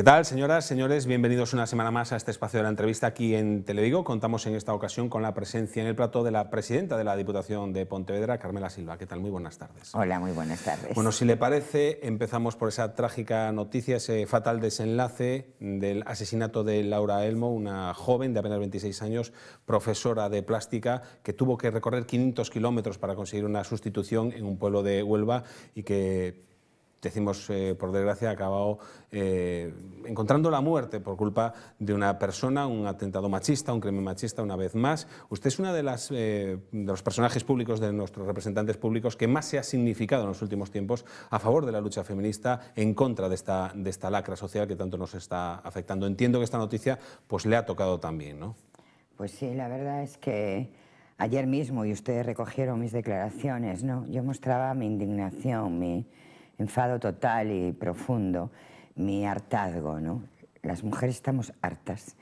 ¿Qué tal, señoras, señores? Bienvenidos una semana más a este espacio de la entrevista aquí en Televigo. Contamos en esta ocasión con la presencia en el plato de la presidenta de la Diputación de Pontevedra, Carmela Silva. ¿Qué tal? Muy buenas tardes. Hola, muy buenas tardes. Bueno, si le parece, empezamos por esa trágica noticia, ese fatal desenlace del asesinato de Laura Elmo, una joven de apenas 26 años, profesora de plástica, que tuvo que recorrer 500 kilómetros para conseguir una sustitución en un pueblo de Huelva y que decimos, eh, por desgracia, ha acabado eh, encontrando la muerte por culpa de una persona, un atentado machista, un crimen machista, una vez más. Usted es uno de, eh, de los personajes públicos, de nuestros representantes públicos, que más se ha significado en los últimos tiempos a favor de la lucha feminista, en contra de esta, de esta lacra social que tanto nos está afectando. Entiendo que esta noticia pues, le ha tocado también, Pues sí, la verdad es que ayer mismo, y ustedes recogieron mis declaraciones, ¿no? yo mostraba mi indignación, mi enfado total y profundo, mi hartazgo, ¿no? Las mujeres estamos hartas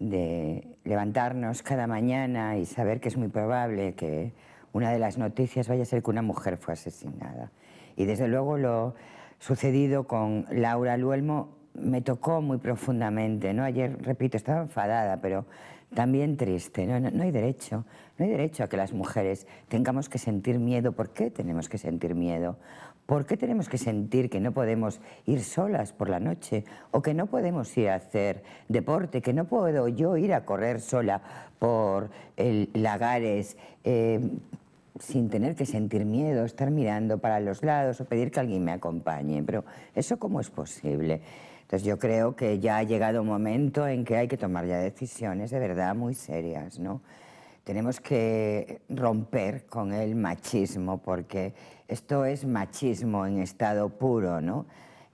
de levantarnos cada mañana y saber que es muy probable que una de las noticias vaya a ser que una mujer fue asesinada. Y desde luego lo sucedido con Laura Luelmo me tocó muy profundamente. ¿no? Ayer, repito, estaba enfadada, pero también triste. ¿no? hay derecho, no hay derecho a que las mujeres tengamos que sentir miedo. ¿Por qué tenemos que sentir miedo? ¿Por qué tenemos que sentir que no podemos ir solas por la noche? ¿O que no podemos ir a hacer deporte? ¿Que no puedo yo ir a correr sola por lagares? Eh, sin tener que sentir miedo, estar mirando para los lados o pedir que alguien me acompañe. Pero eso cómo es posible. Entonces yo creo que ya ha llegado un momento en que hay que tomar ya decisiones de verdad muy serias, ¿no? tenemos que romper con el machismo, porque esto es machismo en estado puro, ¿no?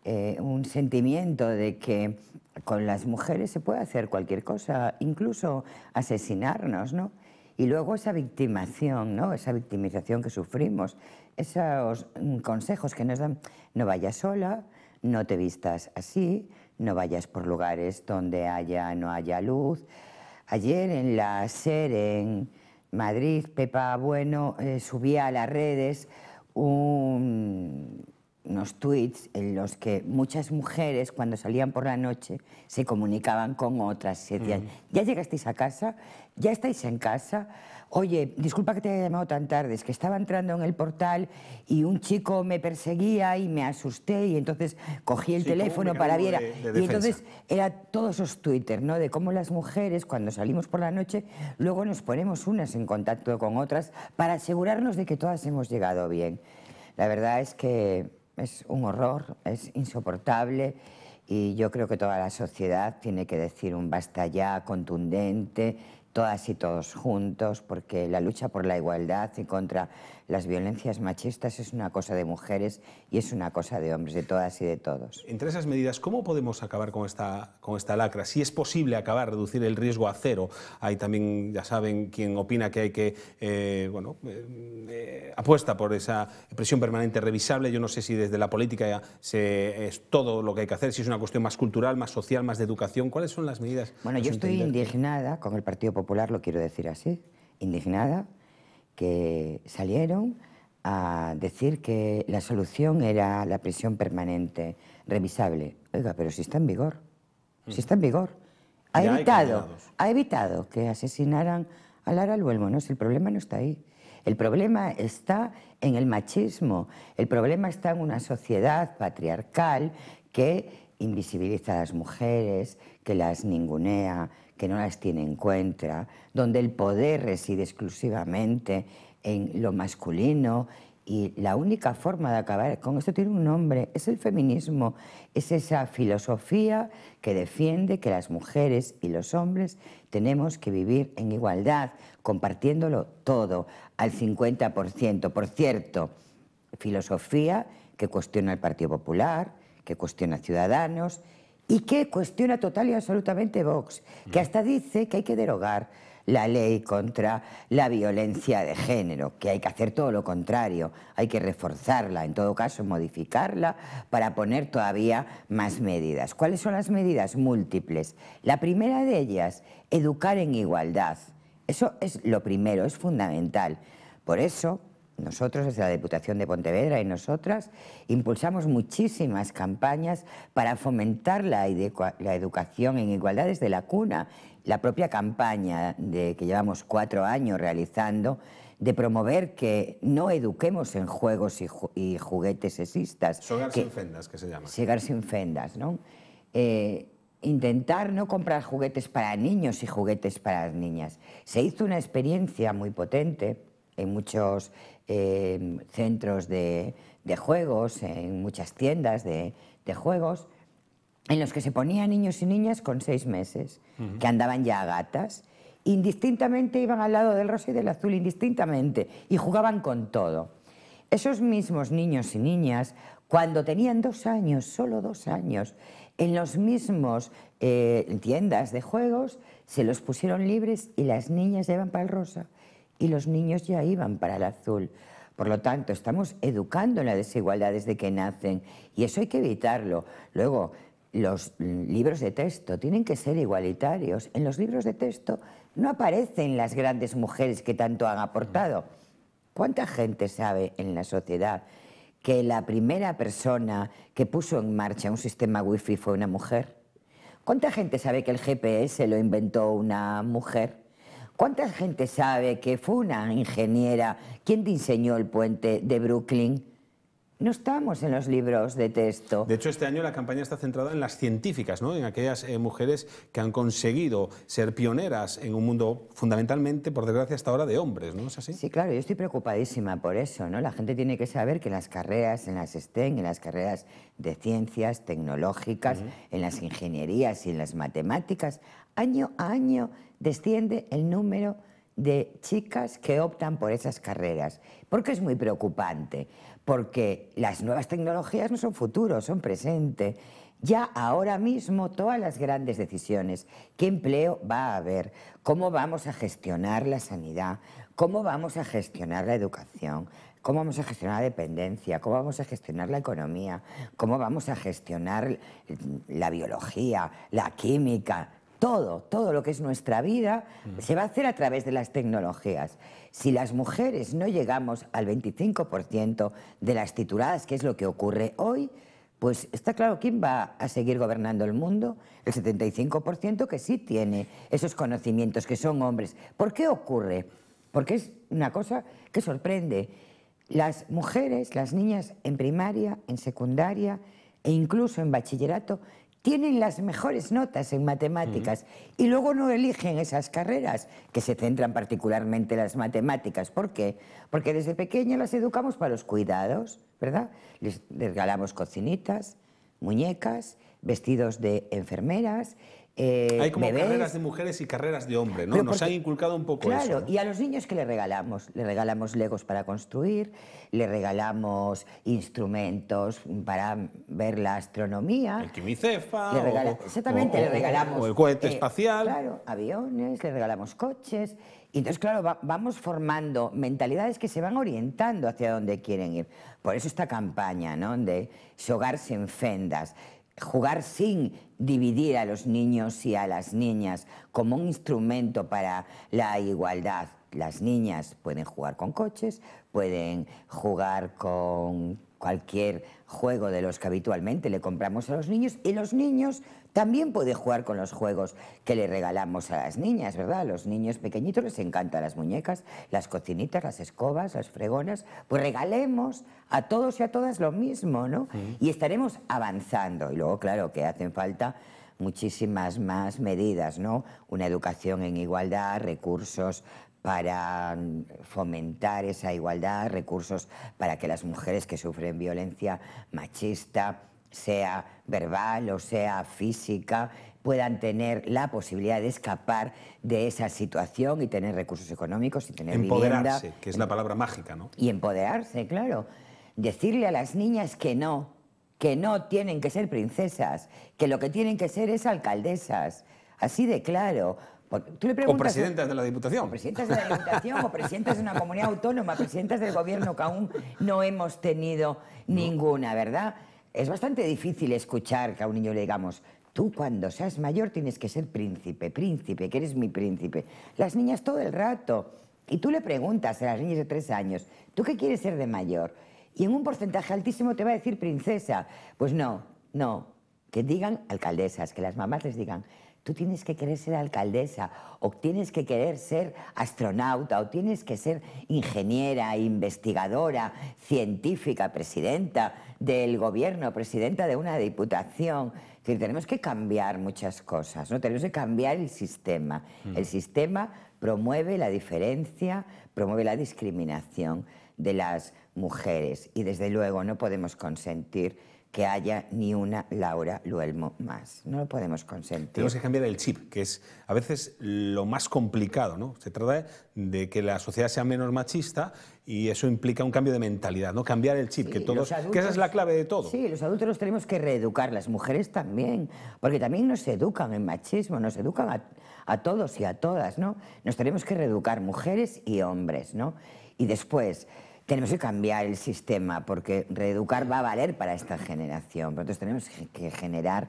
Eh, un sentimiento de que con las mujeres se puede hacer cualquier cosa, incluso asesinarnos, ¿no? Y luego esa victimación, ¿no? Esa victimización que sufrimos, esos consejos que nos dan, no vayas sola, no te vistas así, no vayas por lugares donde haya, no haya luz, Ayer en la SER en Madrid, Pepa Bueno eh, subía a las redes un, unos tweets en los que muchas mujeres cuando salían por la noche se comunicaban con otras, se decían, ya llegasteis a casa, ya estáis en casa, oye, disculpa que te haya llamado tan tarde, es que estaba entrando en el portal y un chico me perseguía y me asusté y entonces cogí el teléfono para ver... y entonces era todos esos Twitter, ¿no? De cómo las mujeres cuando salimos por la noche luego nos ponemos unas en contacto con otras para asegurarnos de que todas hemos llegado bien. La verdad es que es un horror, es insoportable y yo creo que toda la sociedad tiene que decir un basta ya contundente, todas y todos juntos, porque la lucha por la igualdad y contra las violencias machistas es una cosa de mujeres y es una cosa de hombres, de todas y de todos. Entre esas medidas, ¿cómo podemos acabar con esta, con esta lacra? Si es posible acabar, reducir el riesgo a cero. Hay también, ya saben, quien opina que hay que, eh, bueno, eh, eh, apuesta por esa presión permanente revisable. Yo no sé si desde la política se, es todo lo que hay que hacer, si es una cuestión más cultural, más social, más de educación. ¿Cuáles son las medidas? Bueno, yo estoy indignada con el Partido Popular, lo quiero decir así, indignada salieron a decir que la solución era la prisión permanente, revisable. Oiga, pero si está en vigor, si está en vigor. Ha evitado, ha evitado que asesinaran a Lara Luelmo. No, el problema no está ahí. El problema está en el machismo. El problema está en una sociedad patriarcal que invisibiliza a las mujeres, que las ningunea, que no las tiene en cuenta, donde el poder reside exclusivamente en lo masculino y la única forma de acabar con esto tiene un nombre, es el feminismo, es esa filosofía que defiende que las mujeres y los hombres tenemos que vivir en igualdad, compartiéndolo todo al 50%. Por cierto, filosofía que cuestiona el Partido Popular, que cuestiona a Ciudadanos y que cuestiona total y absolutamente Vox, que mm. hasta dice que hay que derogar la ley contra la violencia de género, que hay que hacer todo lo contrario, hay que reforzarla, en todo caso modificarla para poner todavía más medidas. ¿Cuáles son las medidas múltiples? La primera de ellas, educar en igualdad. Eso es lo primero, es fundamental. Por eso nosotros, desde la Diputación de Pontevedra y nosotras, impulsamos muchísimas campañas para fomentar la, la educación en igualdades de la cuna. La propia campaña que llevamos cuatro años realizando de promover que no eduquemos en juegos y, juguetes sexistas. Sogar sin fendas, que se llama. llegar sin fendas, ¿no? Eh, intentar no comprar juguetes para niños y juguetes para niñas. Se hizo una experiencia muy potente en muchos centros de, juegos, en muchas tiendas de, juegos, en los que se ponían niños y niñas con seis meses, que andaban ya a gatas, indistintamente iban al lado del rosa y del azul, indistintamente, y jugaban con todo. Esos mismos niños y niñas, cuando tenían dos años, solo dos años, en los mismos eh, tiendas de juegos, se los pusieron libres y las niñas iban para el rosa y los niños ya iban para el azul. Por lo tanto, estamos educando en la desigualdad desde que nacen y eso hay que evitarlo. Luego, los libros de texto tienen que ser igualitarios. En los libros de texto no aparecen las grandes mujeres que tanto han aportado. ¿Cuánta gente sabe en la sociedad que la primera persona que puso en marcha un sistema wifi fue una mujer? ¿Cuánta gente sabe que el GPS lo inventó una mujer? ¿Cuánta gente sabe que fue una ingeniera quien diseñó el puente de Brooklyn? No estamos en los libros de texto. De hecho, este año la campaña está centrada en las científicas, ¿no? en aquellas eh, mujeres que han conseguido ser pioneras en un mundo fundamentalmente, por desgracia, hasta ahora de hombres, ¿no es así? Sí, claro, yo estoy preocupadísima por eso. ¿no? La gente tiene que saber que en las carreras, en las STEM, en las carreras de ciencias tecnológicas, en las ingenierías y en las matemáticas, año a año desciende el número de chicas que optan por esas carreras, porque es muy preocupante, porque las nuevas tecnologías no son futuro, son presente. Ya ahora mismo todas las grandes decisiones, qué empleo va a haber, cómo vamos a gestionar la sanidad, cómo vamos a gestionar la educación, cómo vamos a gestionar la dependencia, cómo vamos a gestionar la economía, cómo vamos a gestionar la biología, la química, todo, todo lo que es nuestra vida mm. se va a hacer a través de las tecnologías. Si las mujeres no llegamos al 25% de las tituladas, que es lo que ocurre hoy, pues está claro quién va a seguir gobernando el mundo, el 75% que sí tiene esos conocimientos, que son hombres. ¿Por qué ocurre? Porque es una cosa que sorprende. Las mujeres, las niñas en primaria, en secundaria e incluso en bachillerato tienen las mejores notas en matemáticas y luego no eligen esas carreras que se centran particularmente en las matemáticas. ¿Por qué? Porque desde pequeña las educamos para los cuidados, ¿verdad? Les regalamos cocinitas, muñecas, vestidos de enfermeras, eh, Hay como carreras de mujeres y carreras de hombre, ¿no? Nos han inculcado un poco claro, eso. Claro, y a los niños que le regalamos, le regalamos legos para construir, le regalamos instrumentos para ver la astronomía. El quimicefa. exactamente, le regalamos. el cohete eh, espacial. Claro, aviones, le regalamos coches. Y entonces, claro, vamos formando mentalidades que se van orientando hacia donde quieren ir. Por eso esta campaña, ¿no? De sogarse en fendas jugar sin dividir a los niños y a las niñas como un instrumento para la igualdad. Las niñas pueden jugar con coches, pueden jugar con cualquier juego de los que habitualmente le compramos a los niños y los niños también pueden jugar con los juegos que le regalamos a las niñas, ¿verdad? A los niños pequeñitos les encantan las muñecas, las cocinitas, las escobas, las fregonas. Pues regalemos a todos y a todas lo mismo, ¿no? Y estaremos avanzando. Y luego, claro, que hacen falta muchísimas más medidas, ¿no? Una educación en igualdad, recursos para mm, fomentar esa igualdad, recursos para que las mujeres que sufren violencia machista, sea verbal o sea física, puedan tener la posibilidad de escapar de esa situación y tener recursos económicos y tener empoderarse, que es la palabra mágica, ¿no? Y empoderarse, claro. Decirle a las niñas que no, que no tienen que ser princesas, que lo que tienen que ser es alcaldesas. Así de claro, Tú o presidentas de la Diputación. O presidentas de la Diputación, o presidentas de una comunidad autónoma, presidentas del gobierno, que aún no hemos tenido ninguna, ¿verdad? Es bastante difícil escuchar que a un niño le digamos, tú cuando seas mayor tienes que ser príncipe, príncipe, que eres mi príncipe. Las niñas todo el rato. Y tú le preguntas a las niñas de tres años, ¿tú qué quieres ser de mayor? Y en un porcentaje altísimo te va a decir princesa. Pues no, no. Que digan alcaldesas, que las mamás les digan, tú tienes que querer ser alcaldesa o tienes que querer ser astronauta o tienes que ser ingeniera, investigadora, científica, presidenta del gobierno, presidenta de una diputación. tenemos que cambiar muchas cosas, ¿no? Tenemos que cambiar el sistema. Mm. El sistema promueve la diferencia, promueve la discriminación de las mujeres y desde luego no podemos consentir que haya ni una Laura Luelmo más. No lo podemos consentir. Tenemos que cambiar el chip, que es a veces lo más complicado. ¿no? Se trata de que la sociedad sea menos machista y eso implica un cambio de mentalidad, ¿no? cambiar el chip, que, todos, que esa es la clave de todo. Sí, los adultos los tenemos que reeducar, las mujeres también, porque también nos educan en machismo, nos educan a, a todos y a todas. ¿no? Nos tenemos que reeducar, mujeres y hombres. ¿no? Y después tenemos que cambiar el sistema porque reeducar va a valer para esta generación. entonces tenemos que generar,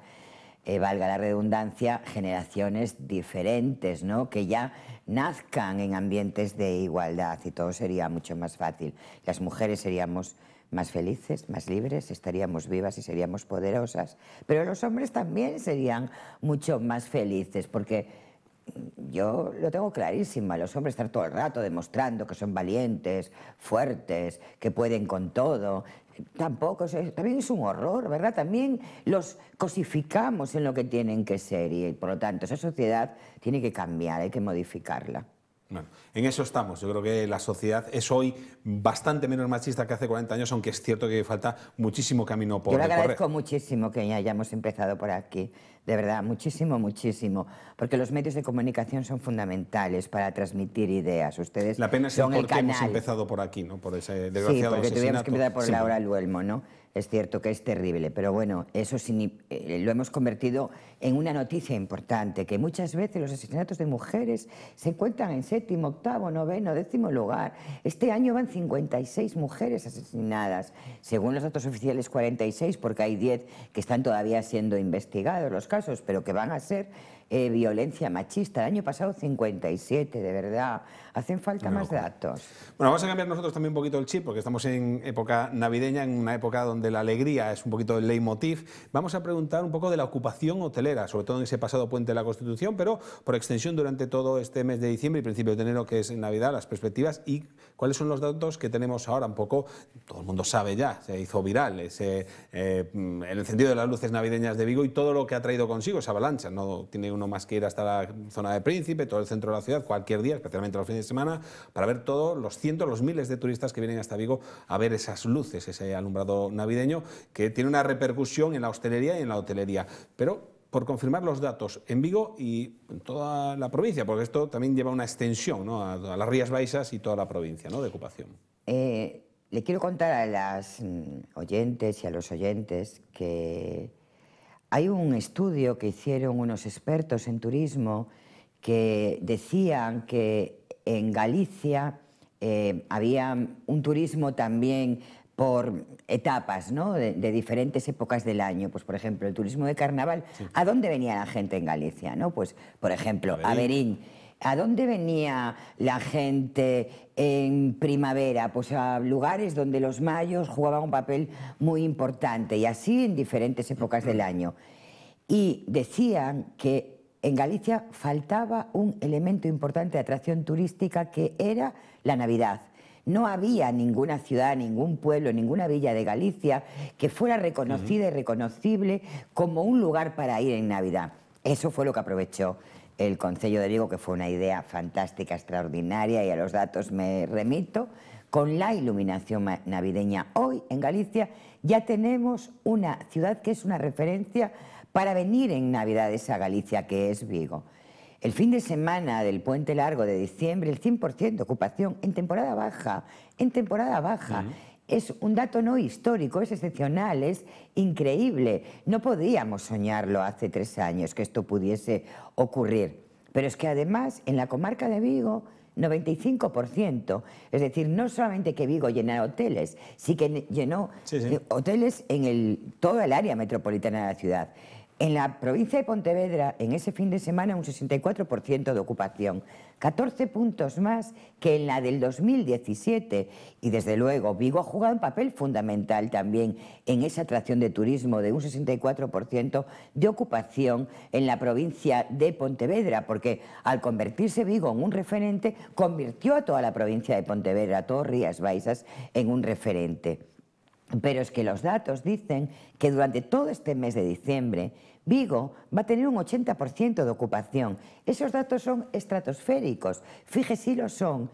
eh, valga la redundancia, generaciones diferentes, ¿no? Que ya nazcan en ambientes de igualdad y todo sería mucho más fácil. Las mujeres seríamos más felices, más libres, estaríamos vivas y seríamos poderosas. Pero los hombres también serían mucho más felices porque yo lo tengo clarísima, los hombres estar todo el rato demostrando que son valientes, fuertes, que pueden con todo. Tampoco, también es un horror, ¿verdad? También los cosificamos en lo que tienen que ser y por lo tanto esa sociedad tiene que cambiar, hay que modificarla. Bueno, en eso estamos. Yo creo que la sociedad es hoy bastante menos machista que hace 40 años, aunque es cierto que falta muchísimo camino por Yo agradezco muchísimo que hayamos empezado por aquí. De verdad, muchísimo, muchísimo. Porque los medios de comunicación son fundamentales para transmitir ideas. Ustedes la pena es son hemos empezado por aquí, ¿no? Por ese desgraciado Sí, porque que empezar por Laura Luelmo, ¿no? es cierto que es terrible, pero bueno, eso eh, lo hemos convertido en una noticia importante, que muchas veces los asesinatos de mujeres se encuentran en séptimo, octavo, noveno, décimo lugar. Este año van 56 mujeres asesinadas, según los datos oficiales 46, porque hay 10 que están todavía siendo investigados los casos, pero que van a ser eh, violencia machista. El año pasado 57, de verdad. Hacen falta más datos. Bueno, vamos a cambiar nosotros también un poquito el chip, porque estamos en época navideña, en una época donde de la alegría, es un poquito el leitmotiv. Vamos a preguntar un poco de la ocupación hotelera, sobre todo en ese pasado puente de la Constitución, pero por extensión durante todo este mes de diciembre y principio de enero, que es Navidad, las perspectivas y cuáles son los datos que tenemos ahora. Un poco, todo el mundo sabe ya, se hizo viral ese, eh, el encendido de las luces navideñas de Vigo y todo lo que ha traído consigo esa avalancha. No tiene uno más que ir hasta la zona de Príncipe, todo el centro de la ciudad, cualquier día, especialmente los fines de semana, para ver todos los cientos, los miles de turistas que vienen hasta Vigo a ver esas luces, ese alumbrado navideño que tiene una repercusión en la hostelería y en la hotelería. Pero por confirmar los datos en Vigo y en toda la provincia, porque esto también lleva una extensión a, las Rías Baixas y toda la provincia de ocupación. Eh, le quiero contar a las mm, oyentes y a los oyentes que hay un estudio que hicieron unos expertos en turismo que decían que en Galicia eh, había un turismo también por etapas ¿no? de, diferentes épocas del año. Pues, por ejemplo, el turismo de carnaval. ¿A dónde venía la gente en Galicia? Pues, por ejemplo, a Berín. ¿A dónde venía la gente en primavera? Pues a lugares donde los mayos jugaban un papel muy importante y así en diferentes épocas del año. Y decían que en Galicia faltaba un elemento importante de atracción turística que era la Navidad. No había ninguna ciudad, ningún pueblo, ninguna villa de Galicia que fuera reconocida y reconocible como un lugar para ir en Navidad. Eso fue lo que aprovechó el Concello de Vigo, que fue una idea fantástica, extraordinaria, y a los datos me remito, con la iluminación navideña. Hoy en Galicia ya tenemos una ciudad que es una referencia para venir en Navidad a Galicia, que es Vigo. El fin de semana del puente largo de diciembre, el 100% de ocupación en temporada baja, en temporada baja. Es un dato no histórico, es excepcional, es increíble. No podíamos soñarlo hace tres años que esto pudiese ocurrir. Pero es que además en la comarca de Vigo 95%. Es decir, no solamente que Vigo llena hoteles, sí que llenó eh, hoteles en el, toda el área metropolitana de la ciudad. En la provincia de Pontevedra, en ese fin de semana, un 64% de ocupación, 14 puntos más que en la del 2017. Y desde luego, Vigo ha jugado un papel fundamental también en esa atracción de turismo de un 64% de ocupación en la provincia de Pontevedra, porque al convertirse Vigo en un referente, convirtió a toda la provincia de Pontevedra, a todos Rías Baixas, en un referente. Pero es que los datos dicen que durante todo este mes de diciembre Vigo va a tener un 80% de ocupación. Esos datos son estratosféricos. Fíjese lo son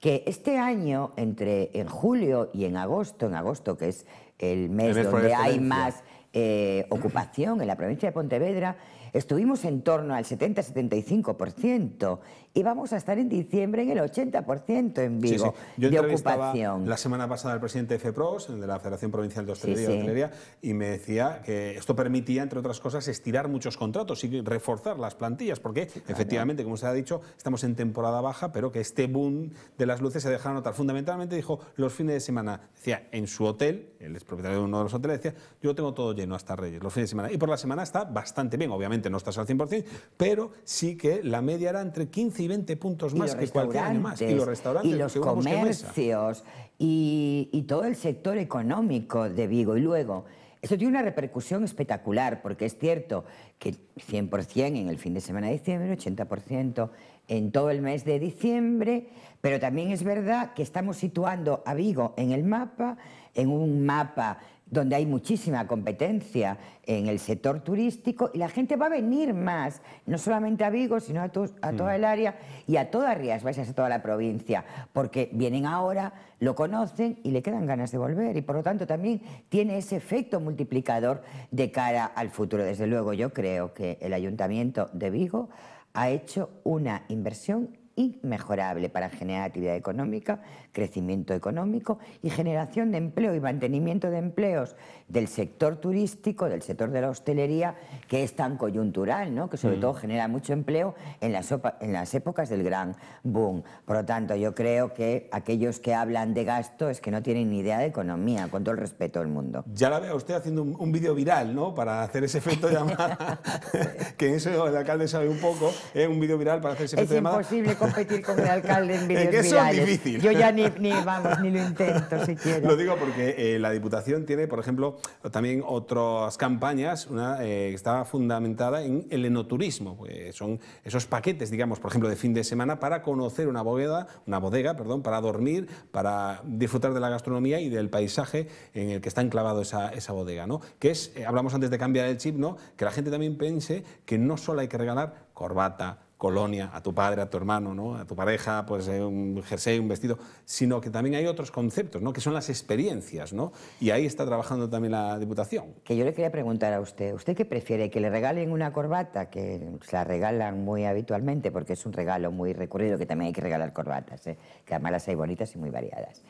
que este año entre en julio y en agosto, en agosto que es el mes, donde hay más eh, ocupación en la provincia de Pontevedra, estuvimos en torno al 70-75% y vamos a estar en diciembre en el 80% en vivo de ocupación. La semana pasada el presidente de FEPROS, de la Federación Provincial de Hostelería, y me decía que esto permitía, entre otras cosas, estirar muchos contratos y reforzar las plantillas, porque efectivamente, como se ha dicho, estamos en temporada baja, pero que este boom de las luces se deja notar. Fundamentalmente dijo los fines de semana, decía, en su hotel, el es propietario de uno de los hoteles, decía, yo tengo todo lleno hasta Reyes, los fines de semana. Y por la semana está bastante bien, obviamente no estás al 100%, pero sí que la media era entre 15 y 20 puntos más que cualquier Y los restaurantes, y los comercios, y, y todo el sector económico de Vigo. Y luego, eso tiene una repercusión espectacular, porque es cierto que 100% en el fin de semana de diciembre, 80% en todo el mes de diciembre, pero también es verdad que estamos situando a Vigo en el mapa, en un mapa donde hay muchísima competencia en el sector turístico y la gente va a venir más, no solamente a Vigo, sino a, a toda mm. el área y a todas Rías Baixas, a toda la provincia, porque vienen ahora, lo conocen y le quedan ganas de volver y por lo tanto también tiene ese efecto multiplicador de cara al futuro. Desde luego yo creo que el Ayuntamiento de Vigo ha hecho una inversión y mejorable para generar actividad económica, crecimiento económico y generación de empleo y mantenimiento de empleos del sector turístico, del sector de la hostelería, que es tan coyuntural, ¿no? que sobre mm. todo genera mucho empleo en las, en las épocas del gran boom. Por lo tanto, yo creo que aquellos que hablan de gasto es que no tienen ni idea de economía, con todo el respeto del mundo. Ya la veo usted haciendo un, vídeo viral, ¿no? Para hacer ese efecto llamada, que el alcalde sabe un poco, Es ¿eh? un vídeo viral para hacer ese efecto es llamada competir con el alcalde en es difícil. Yo ya ni, vamos, ni lo intento si Lo digo porque eh, la Diputación tiene, por ejemplo, también otras campañas, una eh, que está fundamentada en el enoturismo. Pues son esos paquetes, digamos, por ejemplo, de fin de semana para conocer una bodega, una bodega, perdón, para dormir, para disfrutar de la gastronomía y del paisaje en el que está enclavado esa, bodega, ¿no? Que es, eh, hablamos antes de cambiar el chip, Que la gente también piense que no solo hay que regalar corbata, colonia, a tu padre, a tu hermano, a tu pareja, pues eh, un jersey, un vestido, sino que también hay otros conceptos, ¿no? que son las experiencias, ¿no? y ahí está trabajando también la Diputación. Que yo le quería preguntar a usted, ¿usted qué prefiere? ¿Que le regalen una corbata, que se la regalan muy habitualmente, porque es un regalo muy recurrido, que también hay que regalar corbatas, ¿eh? que además las hay bonitas y muy variadas?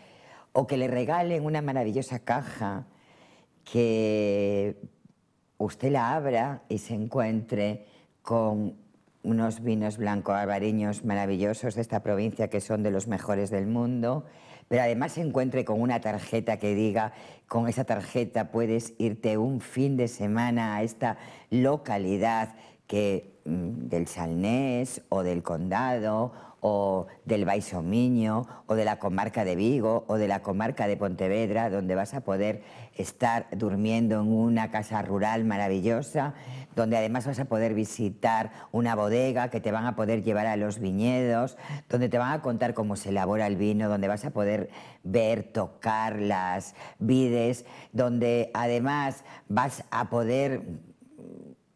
¿O que le regalen una maravillosa caja que usted la abra y se encuentre con unos vinos blanco albariños maravillosos de esta provincia que son de los mejores del mundo, pero además se encuentre con una tarjeta que diga, con esa tarjeta puedes irte un fin de semana a esta localidad que mm, del Salnés o del Condado o del Baisomiño o de la comarca de Vigo o de la comarca de Pontevedra, donde vas a poder estar durmiendo en una casa rural maravillosa, donde además vas a poder visitar una bodega que te van a poder llevar a los viñedos, donde te van a contar cómo se elabora el vino, donde vas a poder ver, tocar las vides, donde además vas a poder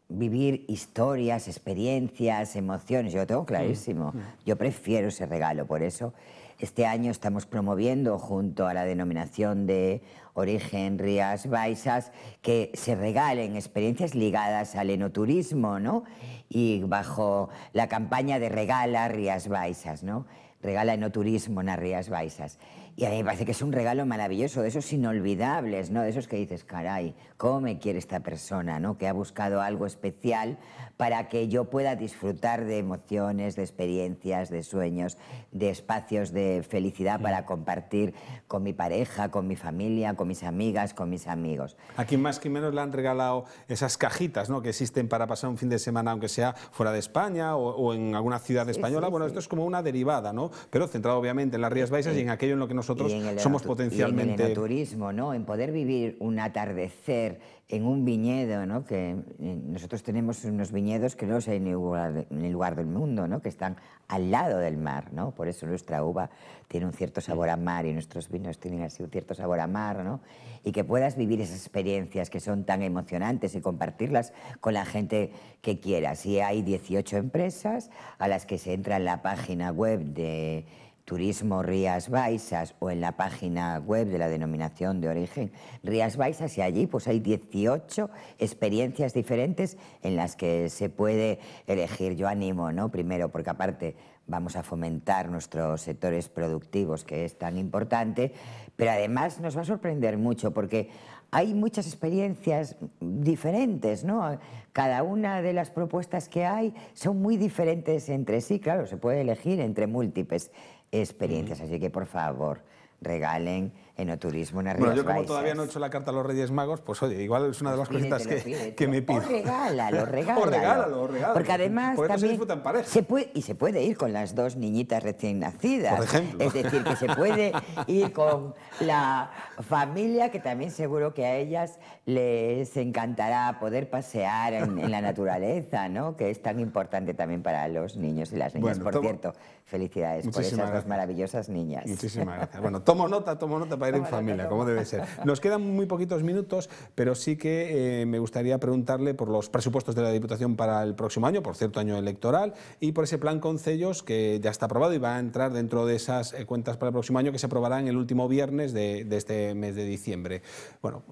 vivir historias, experiencias, emociones. Yo lo tengo mm, clarísimo. Mm. Yo prefiero ese regalo. Por eso este año estamos promoviendo junto a la denominación de origen Rías Baixas que se regalen experiencias ligadas al enoturismo, ¿no? Y bajo la campaña de regala Rías Baixas, ¿no? Regala enoturismo en Rías Baixas. Y a mí me parece que es un regalo maravilloso, de esos inolvidables, ¿no? De esos que dices, caray, ¿cómo me quiere esta persona, ¿no? Que ha buscado algo especial para que yo pueda disfrutar de emociones, de experiencias, de sueños, de espacios de felicidad para compartir con mi pareja, con mi familia, con mis amigas, con mis amigos. A quien más que menos le han regalado esas cajitas, ¿no? Que existen para pasar un fin de semana, aunque sea fuera de España o, en alguna ciudad española. bueno, esto es como una derivada, ¿no? Pero centrado obviamente en las Rías este Baixas y en aquello en lo que nos nosotros somos potencialmente... Y en el turismo, ¿no? En poder vivir un atardecer en un viñedo, ¿no? Que eh, nosotros tenemos unos viñedos que no hay en el lugar del mundo, ¿no? Que están al lado del mar, ¿no? Por eso nuestra uva tiene un cierto sabor a mar y nuestros vinos tienen así un cierto sabor a mar, ¿no? Y que puedas vivir esas experiencias que son tan emocionantes y compartirlas con la gente que quieras. Y hay 18 empresas a las que se entra en la página web de Turismo Rías Baixas o en la página web de la denominación de origen Rías Baixas y allí pues hay 18 experiencias diferentes en las que se puede elegir. Yo animo, ¿no? Primero, porque aparte vamos a fomentar nuestros sectores productivos, que es tan importante, pero además nos va a sorprender mucho porque hay muchas experiencias diferentes, ¿no? Cada una de las propuestas que hay son muy diferentes entre sí, claro, se puede elegir entre múltiples experiencias. Así que por favor, regalen enoturismo en realidad. Bueno, yo como todavía no he hecho la carta a los Reyes Magos, pues oye, igual es una de las pues cositas que, que me pido. O regala. Por regala, lo regala. Porque además también se puede, y se puede ir con las dos niñitas recién nacidas. Por ejemplo. Es decir, que se puede ir con la familia, que también seguro que a ellas les encantará poder pasear en, la naturaleza, ¿no? Que es tan importante también para los niños y las niñas. por cierto, felicidades por esas dos maravillosas niñas. Muchísimas gracias. Bueno, tomo nota, tomo nota en familia, como debe ser. Nos quedan muy poquitos minutos, pero sí que eh, me gustaría preguntarle por los presupuestos de la Diputación para el próximo año, por cierto año electoral, y por ese plan Concellos que ya está aprobado y va a entrar dentro de esas eh, cuentas para el próximo año que se aprobarán el último viernes de, este mes de diciembre. Bueno,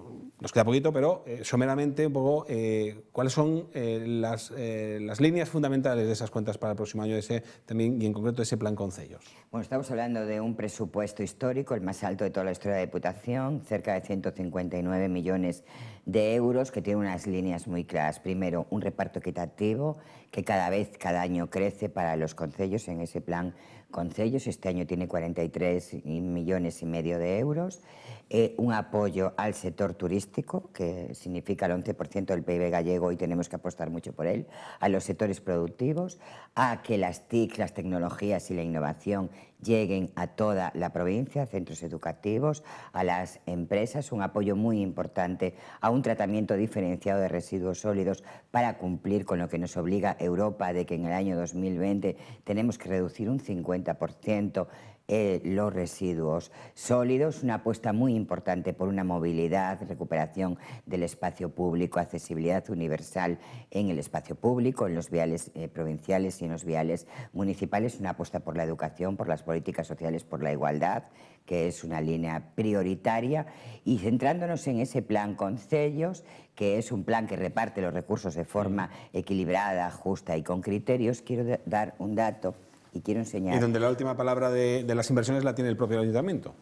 nos queda poquito, pero eh, someramente un poco cuáles son las, líneas fundamentales de esas cuentas para el próximo año, ese también y en concreto ese plan Concellos. Bueno, estamos hablando de un presupuesto histórico, el más alto de toda la historia de la Diputación, cerca de 159 millones de euros, que tiene unas líneas muy claras. Primero, un reparto equitativo que cada vez, cada año crece para los concellos en ese plan concellos. Este año tiene 43 millones y medio de euros. Eh, un apoyo al sector turístico, que significa el 11% del PIB gallego y tenemos que apostar mucho por él, a los sectores productivos, a que las TIC, las tecnologías y la innovación lleguen a toda la provincia, a centros educativos, a las empresas, un apoyo muy importante a un tratamiento diferenciado de residuos sólidos para cumplir con lo que nos obliga Europa de que en el año 2020 tenemos que reducir un 50% eh, los residuos sólidos, una apuesta muy importante por una movilidad, recuperación del espacio público, accesibilidad universal en el espacio público, en los viales eh, provinciales y en los viales municipales, una apuesta por la educación, por las políticas sociales, por la igualdad, que es una línea prioritaria, y centrándonos en ese plan sellos, que es un plan que reparte los recursos de forma equilibrada, justa y con criterios, quiero dar un dato y quiero enseñar. Y donde la última palabra de, las inversiones la tiene el propio ayuntamiento.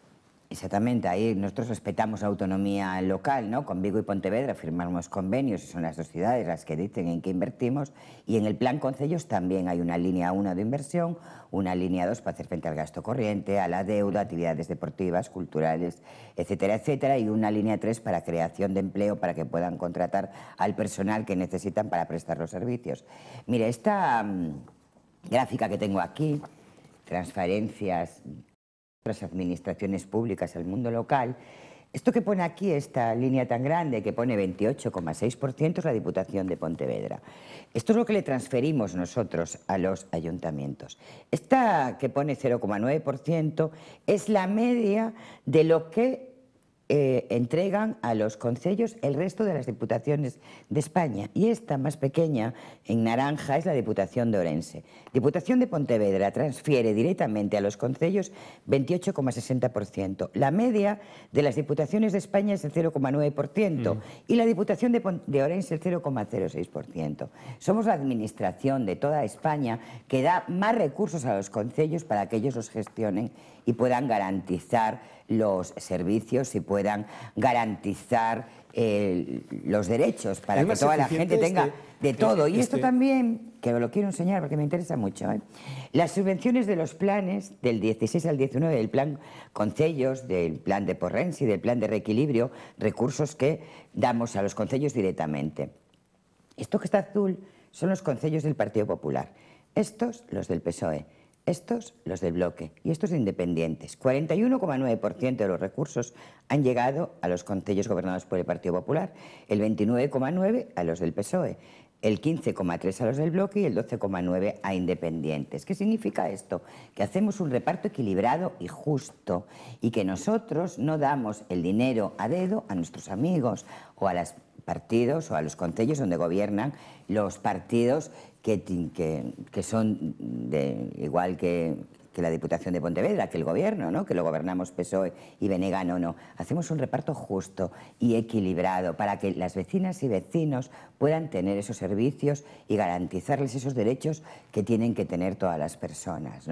Exactamente, ahí nosotros respetamos autonomía local, ¿no? Con Vigo y Pontevedra firmamos convenios y son las dos ciudades las que dicen en qué invertimos y en el plan Concellos también hay una línea 1 de inversión, una línea 2 para hacer frente al gasto corriente, a la deuda, actividades deportivas, culturales, etcétera, etcétera, y una línea 3 para creación de empleo para que puedan contratar al personal que necesitan para prestar los servicios. Mire, esta mm, gráfica que tengo aquí, transferencias de las administraciones públicas al mundo local, esto que pone aquí, esta línea tan grande que pone 28,6% es la Diputación de Pontevedra. Esto es lo que le transferimos nosotros a los ayuntamientos. Esta que pone 0,9% es la media de lo que eh, entregan a los concellos el resto de las diputaciones de España. Y esta más pequeña, en naranja, es la Diputación de Orense. Diputación de Pontevedra transfiere directamente a los concellos 28,60%. La media de las diputaciones de España es el 0,9% mm. y la Diputación de, de Orense el 0,06%. Somos la administración de toda España que da más recursos a los concellos para que ellos los gestionen y puedan garantizar los servicios y puedan garantizar eh, los derechos para que toda la gente tenga este, de eh, todo. Y esto este también, que lo quiero enseñar porque me interesa mucho, ¿eh? las subvenciones de los planes del 16 al 19, del plan Concellos, del plan de Porrensi, del plan de reequilibrio, recursos que damos a los concellos directamente. Esto que está azul son los concellos del Partido Popular. Estos, los del PSOE estos los del bloque y estos independientes. 41,9% de los recursos han llegado a los concellos gobernados por el Partido Popular, el 29,9% a los del PSOE, el 15,3% a los del bloque y el 12,9% a independientes. ¿Qué significa esto? Que hacemos un reparto equilibrado y justo y que nosotros no damos el dinero a dedo a nuestros amigos o a los partidos o a los concellos donde gobiernan los partidos que, son de, igual que, la Diputación de Pontevedra, que el gobierno, ¿no? que lo gobernamos PSOE y Venegano, no. Hacemos un reparto justo y equilibrado para que las vecinas y vecinos puedan tener esos servicios y garantizarles esos derechos que tienen que tener todas las personas.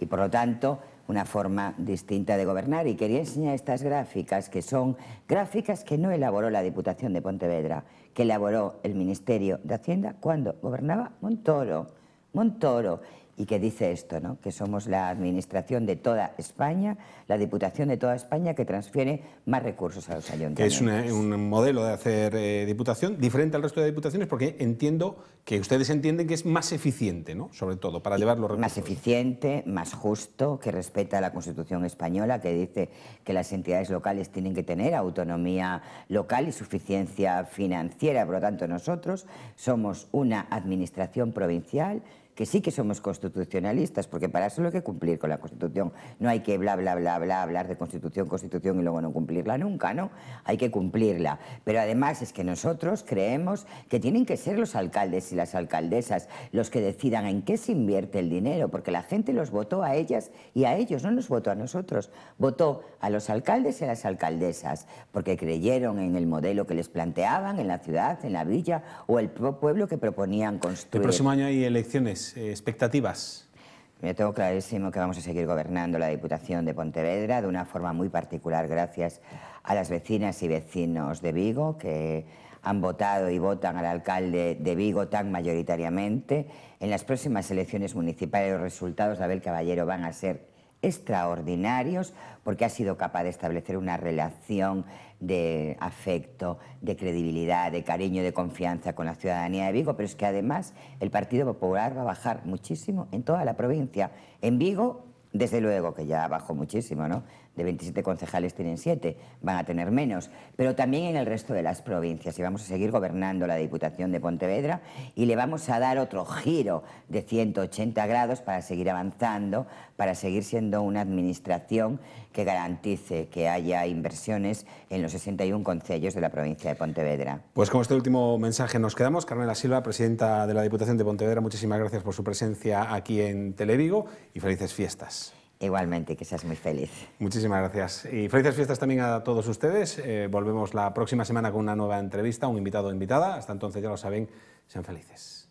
Y por lo tanto, una forma distinta de gobernar. Y quería enseñar estas gráficas, que son gráficas que no elaboró la Diputación de Pontevedra, que elaboró el Ministerio de Hacienda cuando gobernaba Montoro. Montoro y que dice esto, ¿no? que somos la Administración de toda España, la Diputación de toda España que transfiere más recursos a los ayuntamientos. Es un modelo de hacer eh, Diputación diferente al resto de Diputaciones porque entiendo que ustedes entienden que es más eficiente, ¿no? sobre todo, para llevar los recursos. Más eficiente, más justo, que respeta la Constitución española que dice que las entidades locales tienen que tener autonomía local y suficiencia financiera. Por lo tanto, nosotros somos una Administración provincial que sí que somos constitucionalistas, porque para eso hay que cumplir con la Constitución. No hay que bla, bla, bla, bla, hablar de Constitución, Constitución y luego no cumplirla nunca, ¿no? Hay que cumplirla. Pero además es que nosotros creemos que tienen que ser los alcaldes y las alcaldesas los que decidan en qué se invierte el dinero, porque la gente los votó a ellas y a ellos, no nos votó a nosotros. Votó a los alcaldes y a las alcaldesas, porque creyeron en el modelo que les planteaban en la ciudad, en la villa o el pueblo que proponían construir. El próximo año hay elecciones. Eh, ¿Expectativas? Yo tengo clarísimo que vamos a seguir gobernando la Diputación de Pontevedra de una forma muy particular gracias a las vecinas y vecinos de Vigo que han votado y votan al alcalde de Vigo tan mayoritariamente. En las próximas elecciones municipales los resultados de Abel Caballero van a ser extraordinarios porque ha sido capaz de establecer una relación de afecto, de credibilidad, de cariño, de confianza con la ciudadanía de Vigo, pero es que además el Partido Popular va a bajar muchísimo en toda la provincia. En Vigo, desde luego, que ya bajó muchísimo, ¿no? de 27 concejales tienen 7, van a tener menos, pero también en el resto de las provincias y vamos a seguir gobernando la Diputación de Pontevedra y le vamos a dar otro giro de 180 grados para seguir avanzando, para seguir siendo una administración que garantice que haya inversiones en los 61 concellos de la provincia de Pontevedra. Pues con este último mensaje nos quedamos. Carmela Silva, presidenta de la Diputación de Pontevedra, muchísimas gracias por su presencia aquí en Televigo y felices fiestas. Igualmente, que seas muy feliz. Muchísimas gracias. Y felices fiestas también a todos ustedes. Eh, volvemos la próxima semana con una nueva entrevista, un invitado o invitada. Hasta entonces, ya lo saben, sean felices.